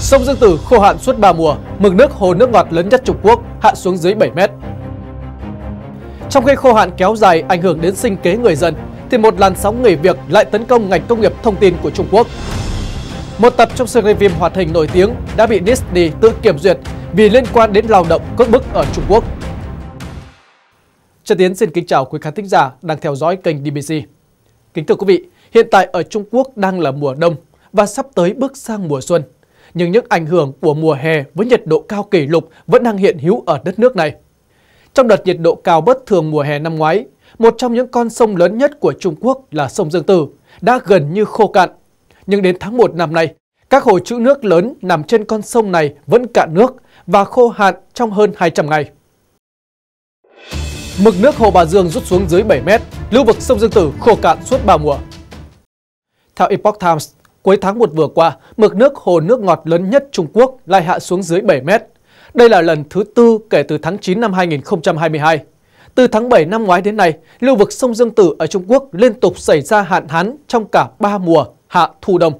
Sông Dương Tử khô hạn suốt 3 mùa, mực nước hồ nước ngọt lớn nhất Trung Quốc hạ xuống dưới 7 mét. Trong khi khô hạn kéo dài ảnh hưởng đến sinh kế người dân, thì một làn sóng nghỉ việc lại tấn công ngành công nghiệp thông tin của Trung Quốc. Một tập trong series phim hoạt hình nổi tiếng đã bị Disney tự kiểm duyệt vì liên quan đến lao động cưỡng bức ở Trung Quốc. Trần Tiến xin kính chào quý khán thính giả đang theo dõi kênh DBC. Kính thưa quý vị, hiện tại ở Trung Quốc đang là mùa đông và sắp tới bước sang mùa xuân – nhưng những ảnh hưởng của mùa hè với nhiệt độ cao kỷ lục vẫn đang hiện hữu ở đất nước này. Trong đợt nhiệt độ cao bất thường mùa hè năm ngoái, một trong những con sông lớn nhất của Trung Quốc là sông Dương Tử đã gần như khô cạn. Nhưng đến tháng 1 năm nay, các hồ trữ nước lớn nằm trên con sông này vẫn cạn nước và khô hạn trong hơn 200 ngày. Mực nước hồ Bà Dương rút xuống dưới 7 mét, lưu vực sông Dương Tử khô cạn suốt 3 mùa. Theo Epoch Times, Cuối tháng 1 vừa qua, mực nước hồ nước ngọt lớn nhất Trung Quốc lại hạ xuống dưới 7 mét. Đây là lần thứ tư kể từ tháng 9 năm 2022. Từ tháng 7 năm ngoái đến nay, lưu vực sông Dương Tử ở Trung Quốc liên tục xảy ra hạn hán trong cả 3 mùa hạ thu đông.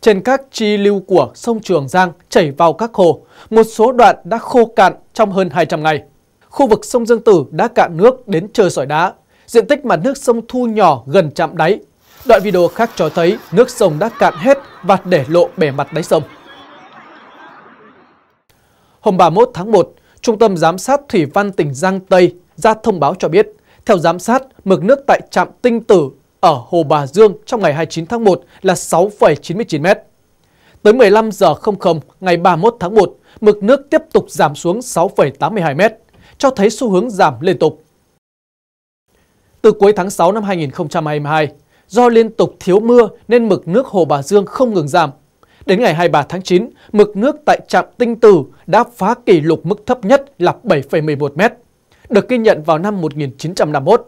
Trên các chi lưu của sông Trường Giang chảy vào các hồ, một số đoạn đã khô cạn trong hơn 200 ngày. Khu vực sông Dương Tử đã cạn nước đến trời sỏi đá. Diện tích mặt nước sông thu nhỏ gần chạm đáy Đoạn video khác cho thấy nước sông đã cạn hết và để lộ bề mặt đáy sông. Hôm 31 tháng 1, Trung tâm Giám sát Thủy văn tỉnh Giang Tây ra thông báo cho biết, theo giám sát, mực nước tại trạm tinh tử ở Hồ Bà Dương trong ngày 29 tháng 1 là 6,99m. Tới 15 giờ 00 ngày 31 tháng 1, mực nước tiếp tục giảm xuống 6,82m, cho thấy xu hướng giảm liên tục. Từ cuối tháng 6 năm 2022, do liên tục thiếu mưa nên mực nước hồ Bà Dương không ngừng giảm. Đến ngày 23 tháng 9, mực nước tại trạm Tinh Tử đã phá kỷ lục mức thấp nhất là 7,11 mét, được ghi nhận vào năm 1951.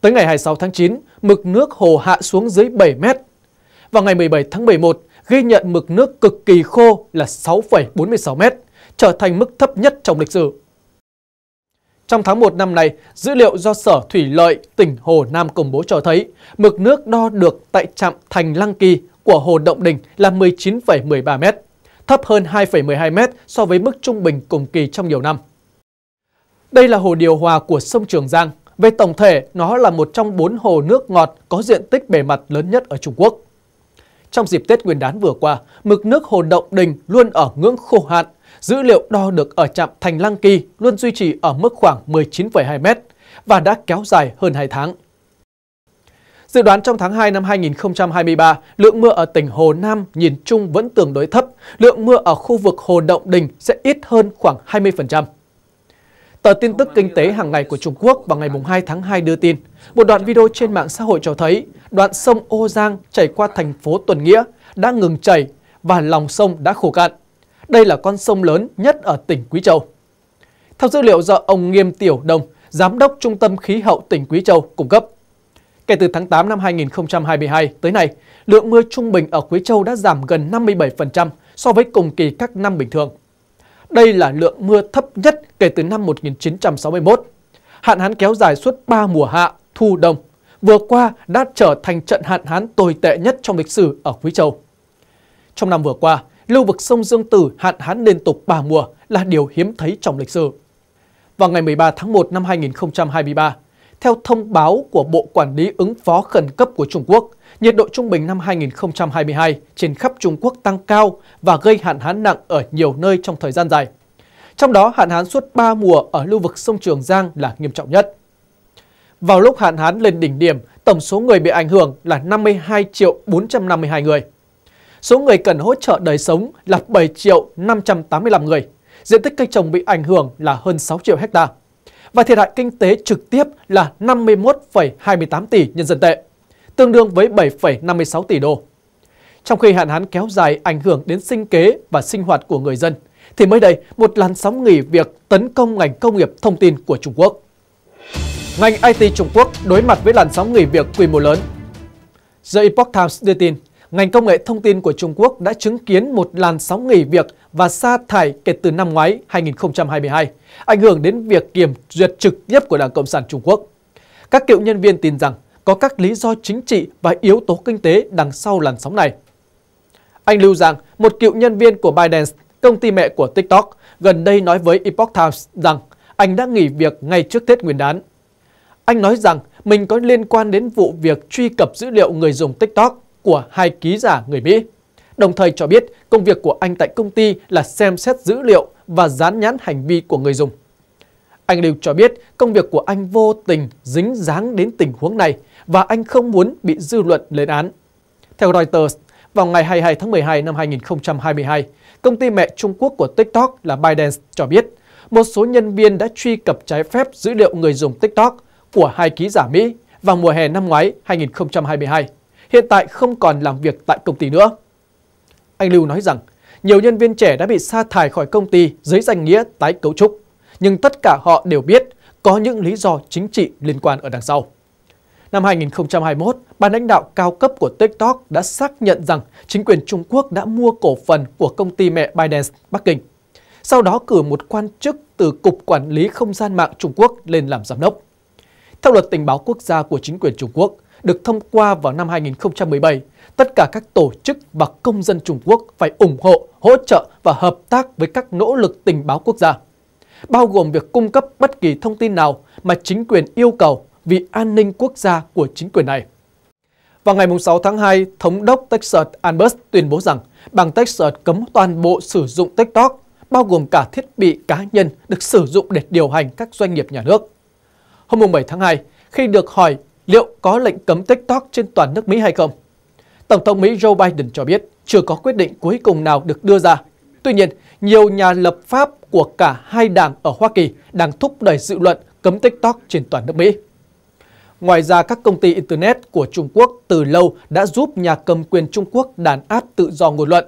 Tới ngày 26 tháng 9, mực nước hồ hạ xuống dưới 7 mét. Vào ngày 17 tháng 11, ghi nhận mực nước cực kỳ khô là 6,46 mét, trở thành mức thấp nhất trong lịch sử. Trong tháng 1 năm nay, dữ liệu do Sở Thủy Lợi tỉnh Hồ Nam công bố cho thấy mực nước đo được tại trạm Thành Lăng Kỳ của Hồ Động Đình là 19,13m, thấp hơn 2,12m so với mức trung bình cùng kỳ trong nhiều năm. Đây là hồ điều hòa của sông Trường Giang. Về tổng thể, nó là một trong bốn hồ nước ngọt có diện tích bề mặt lớn nhất ở Trung Quốc. Trong dịp Tết Nguyên đán vừa qua, mực nước hồ Động Đình luôn ở ngưỡng khô hạn Dữ liệu đo được ở trạm Thành Lăng Kỳ luôn duy trì ở mức khoảng 19,2 mét và đã kéo dài hơn 2 tháng. Dự đoán trong tháng 2 năm 2023, lượng mưa ở tỉnh Hồ Nam nhìn chung vẫn tương đối thấp, lượng mưa ở khu vực Hồ Động Đình sẽ ít hơn khoảng 20%. Tờ tin tức kinh tế hàng ngày của Trung Quốc vào ngày 2 tháng 2 đưa tin, một đoạn video trên mạng xã hội cho thấy đoạn sông Ô Giang chảy qua thành phố Tuần Nghĩa đã ngừng chảy và lòng sông đã khô cạn. Đây là con sông lớn nhất ở tỉnh Quý Châu. Theo dữ liệu do ông Nghiêm Tiểu Đông, Giám đốc Trung tâm Khí hậu tỉnh Quý Châu cung cấp, kể từ tháng 8 năm 2022 tới nay, lượng mưa trung bình ở Quý Châu đã giảm gần 57% so với cùng kỳ các năm bình thường. Đây là lượng mưa thấp nhất kể từ năm 1961. Hạn hán kéo dài suốt 3 mùa hạ, thu, đông vừa qua đã trở thành trận hạn hán tồi tệ nhất trong lịch sử ở Quý Châu. Trong năm vừa qua, lưu vực sông Dương Tử hạn hán liên tục 3 mùa là điều hiếm thấy trong lịch sử. Vào ngày 13 tháng 1 năm 2023, theo thông báo của Bộ Quản lý ứng phó khẩn cấp của Trung Quốc, nhiệt độ trung bình năm 2022 trên khắp Trung Quốc tăng cao và gây hạn hán nặng ở nhiều nơi trong thời gian dài. Trong đó, hạn hán suốt 3 mùa ở lưu vực sông Trường Giang là nghiêm trọng nhất. Vào lúc hạn hán lên đỉnh điểm, tổng số người bị ảnh hưởng là 52 triệu 452 người. Số người cần hỗ trợ đời sống là 7 triệu 585 người. Diện tích cây trồng bị ảnh hưởng là hơn 6 triệu hecta Và thiệt hại kinh tế trực tiếp là 51,28 tỷ nhân dân tệ, tương đương với 7,56 tỷ đô. Trong khi hạn hán kéo dài ảnh hưởng đến sinh kế và sinh hoạt của người dân, thì mới đây một làn sóng nghỉ việc tấn công ngành công nghiệp thông tin của Trung Quốc. Ngành IT Trung Quốc đối mặt với làn sóng nghỉ việc quy mô lớn. The Epoch Times đưa tin ngành công nghệ thông tin của Trung Quốc đã chứng kiến một làn sóng nghỉ việc và sa thải kể từ năm ngoái 2022, ảnh hưởng đến việc kiểm duyệt trực tiếp của Đảng Cộng sản Trung Quốc. Các cựu nhân viên tin rằng có các lý do chính trị và yếu tố kinh tế đằng sau làn sóng này. Anh lưu rằng một cựu nhân viên của Biden, công ty mẹ của TikTok, gần đây nói với Epoch Times rằng anh đã nghỉ việc ngay trước Tết Nguyên đán. Anh nói rằng mình có liên quan đến vụ việc truy cập dữ liệu người dùng TikTok của hai ký giả người Mỹ, đồng thời cho biết công việc của anh tại công ty là xem xét dữ liệu và dán nhãn hành vi của người dùng. Anh Lưu cho biết công việc của anh vô tình dính dáng đến tình huống này và anh không muốn bị dư luận lên án. Theo Reuters, vào ngày 22 tháng 12 năm 2022, công ty mẹ Trung Quốc của TikTok là ByteDance cho biết một số nhân viên đã truy cập trái phép dữ liệu người dùng TikTok của hai ký giả Mỹ vào mùa hè năm ngoái 2022 hiện tại không còn làm việc tại công ty nữa. Anh Lưu nói rằng, nhiều nhân viên trẻ đã bị sa thải khỏi công ty dưới danh nghĩa tái cấu trúc, nhưng tất cả họ đều biết có những lý do chính trị liên quan ở đằng sau. Năm 2021, ban lãnh đạo cao cấp của TikTok đã xác nhận rằng chính quyền Trung Quốc đã mua cổ phần của công ty mẹ ByteDance Bắc Kinh. Sau đó cử một quan chức từ Cục Quản lý Không gian mạng Trung Quốc lên làm giám đốc. Theo luật tình báo quốc gia của chính quyền Trung Quốc, được thông qua vào năm 2017, tất cả các tổ chức và công dân Trung Quốc phải ủng hộ, hỗ trợ và hợp tác với các nỗ lực tình báo quốc gia, bao gồm việc cung cấp bất kỳ thông tin nào mà chính quyền yêu cầu vì an ninh quốc gia của chính quyền này. Vào ngày 6 tháng 2, Thống đốc Texas Albert tuyên bố rằng bang Texas cấm toàn bộ sử dụng TikTok, bao gồm cả thiết bị cá nhân được sử dụng để điều hành các doanh nghiệp nhà nước. Hôm 7 tháng 2, khi được hỏi liệu có lệnh cấm TikTok trên toàn nước Mỹ hay không? Tổng thống Mỹ Joe Biden cho biết chưa có quyết định cuối cùng nào được đưa ra. Tuy nhiên, nhiều nhà lập pháp của cả hai đảng ở Hoa Kỳ đang thúc đẩy dự luận cấm TikTok trên toàn nước Mỹ. Ngoài ra, các công ty Internet của Trung Quốc từ lâu đã giúp nhà cầm quyền Trung Quốc đàn áp tự do ngôn luận.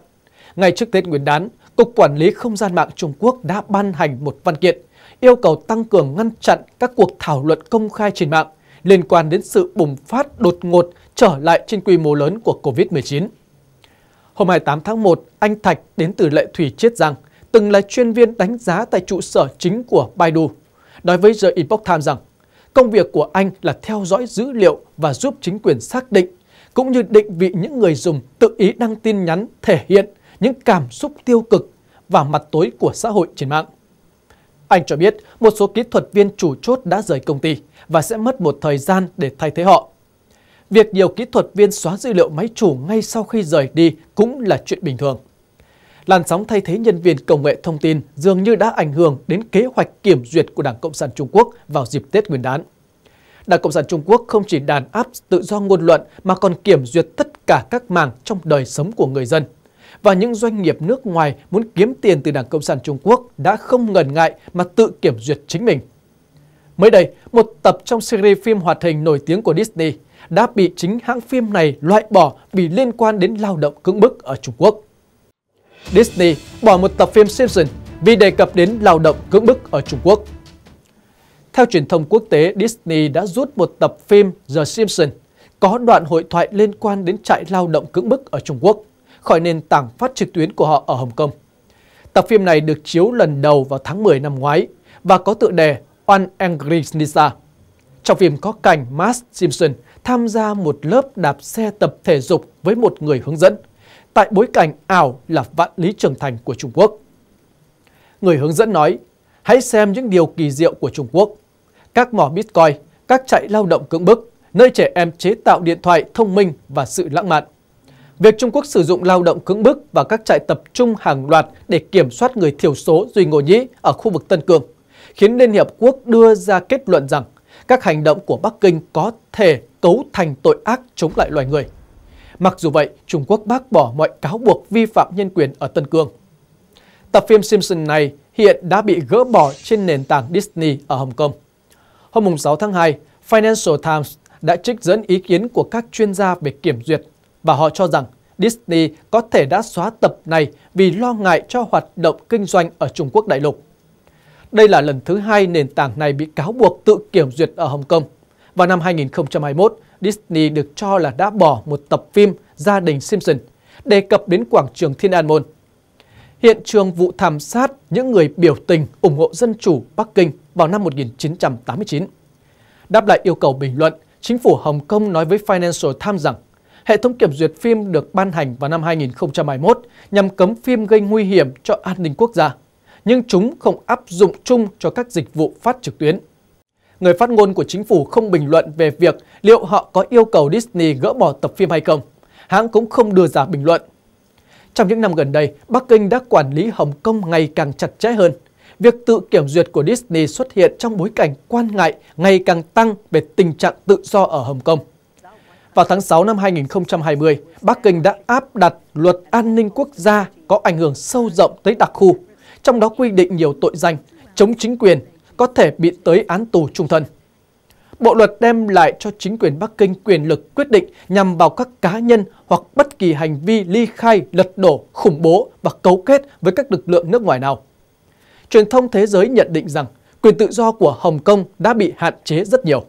Ngay trước Tết Nguyên đán, Cục Quản lý Không gian mạng Trung Quốc đã ban hành một văn kiện yêu cầu tăng cường ngăn chặn các cuộc thảo luận công khai trên mạng liên quan đến sự bùng phát đột ngột trở lại trên quy mô lớn của COVID-19. Hôm 28 tháng 1, anh Thạch đến từ Lệ Thủy Chiết Giang, từng là chuyên viên đánh giá tại trụ sở chính của Baidu, nói với The Epoch Times rằng công việc của anh là theo dõi dữ liệu và giúp chính quyền xác định, cũng như định vị những người dùng tự ý đăng tin nhắn thể hiện những cảm xúc tiêu cực và mặt tối của xã hội trên mạng. Anh cho biết một số kỹ thuật viên chủ chốt đã rời công ty và sẽ mất một thời gian để thay thế họ. Việc nhiều kỹ thuật viên xóa dữ liệu máy chủ ngay sau khi rời đi cũng là chuyện bình thường. Làn sóng thay thế nhân viên công nghệ thông tin dường như đã ảnh hưởng đến kế hoạch kiểm duyệt của Đảng Cộng sản Trung Quốc vào dịp Tết Nguyên đán. Đảng Cộng sản Trung Quốc không chỉ đàn áp tự do ngôn luận mà còn kiểm duyệt tất cả các mảng trong đời sống của người dân – và những doanh nghiệp nước ngoài muốn kiếm tiền từ Đảng Cộng sản Trung Quốc đã không ngần ngại mà tự kiểm duyệt chính mình. Mới đây, một tập trong series phim hoạt hình nổi tiếng của Disney đã bị chính hãng phim này loại bỏ vì liên quan đến lao động cưỡng bức ở Trung Quốc. Disney bỏ một tập phim Simpson vì đề cập đến lao động cưỡng bức ở Trung Quốc. Theo truyền thông quốc tế, Disney đã rút một tập phim The Simpsons có đoạn hội thoại liên quan đến trại lao động cưỡng bức ở Trung Quốc khỏi nền tảng phát trực tuyến của họ ở Hồng Kông. Tập phim này được chiếu lần đầu vào tháng 10 năm ngoái và có tựa đề One Angry Nisa. Trong phim có cảnh Matt Simpson tham gia một lớp đạp xe tập thể dục với một người hướng dẫn, tại bối cảnh ảo là vạn lý trường thành của Trung Quốc. Người hướng dẫn nói, hãy xem những điều kỳ diệu của Trung Quốc. Các mỏ Bitcoin, các trại lao động cưỡng bức, nơi trẻ em chế tạo điện thoại thông minh và sự lãng mạn. Việc Trung Quốc sử dụng lao động cưỡng bức và các trại tập trung hàng loạt để kiểm soát người thiểu số Duy Ngô Nhĩ ở khu vực Tân Cương khiến Liên Hiệp Quốc đưa ra kết luận rằng các hành động của Bắc Kinh có thể cấu thành tội ác chống lại loài người. Mặc dù vậy, Trung Quốc bác bỏ mọi cáo buộc vi phạm nhân quyền ở Tân Cương. Tập phim Simpson này hiện đã bị gỡ bỏ trên nền tảng Disney ở Hồng Kông. Hôm 6 tháng 2, Financial Times đã trích dẫn ý kiến của các chuyên gia về kiểm duyệt và họ cho rằng Disney có thể đã xóa tập này vì lo ngại cho hoạt động kinh doanh ở Trung Quốc đại lục. Đây là lần thứ hai nền tảng này bị cáo buộc tự kiểm duyệt ở Hồng Kông. Vào năm 2021, Disney được cho là đã bỏ một tập phim Gia đình Simpson đề cập đến quảng trường Thiên An Môn. Hiện trường vụ thảm sát những người biểu tình ủng hộ dân chủ Bắc Kinh vào năm 1989. Đáp lại yêu cầu bình luận, chính phủ Hồng Kông nói với Financial Times rằng hệ thống kiểm duyệt phim được ban hành vào năm 2021 nhằm cấm phim gây nguy hiểm cho an ninh quốc gia, nhưng chúng không áp dụng chung cho các dịch vụ phát trực tuyến. Người phát ngôn của chính phủ không bình luận về việc liệu họ có yêu cầu Disney gỡ bỏ tập phim hay không. Hãng cũng không đưa ra bình luận. Trong những năm gần đây, Bắc Kinh đã quản lý Hồng Kông ngày càng chặt chẽ hơn. Việc tự kiểm duyệt của Disney xuất hiện trong bối cảnh quan ngại ngày càng tăng về tình trạng tự do ở Hồng Kông. Vào tháng 6 năm 2020, Bắc Kinh đã áp đặt luật an ninh quốc gia có ảnh hưởng sâu rộng tới đặc khu, trong đó quy định nhiều tội danh chống chính quyền có thể bị tới án tù trung thân. Bộ luật đem lại cho chính quyền Bắc Kinh quyền lực quyết định nhằm vào các cá nhân hoặc bất kỳ hành vi ly khai, lật đổ, khủng bố và cấu kết với các lực lượng nước ngoài nào. Truyền thông thế giới nhận định rằng quyền tự do của Hồng Kông đã bị hạn chế rất nhiều.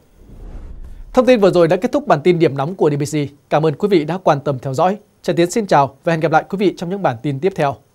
Thông tin vừa rồi đã kết thúc bản tin điểm nóng của DBC. Cảm ơn quý vị đã quan tâm theo dõi. Trần Tiến xin chào và hẹn gặp lại quý vị trong những bản tin tiếp theo.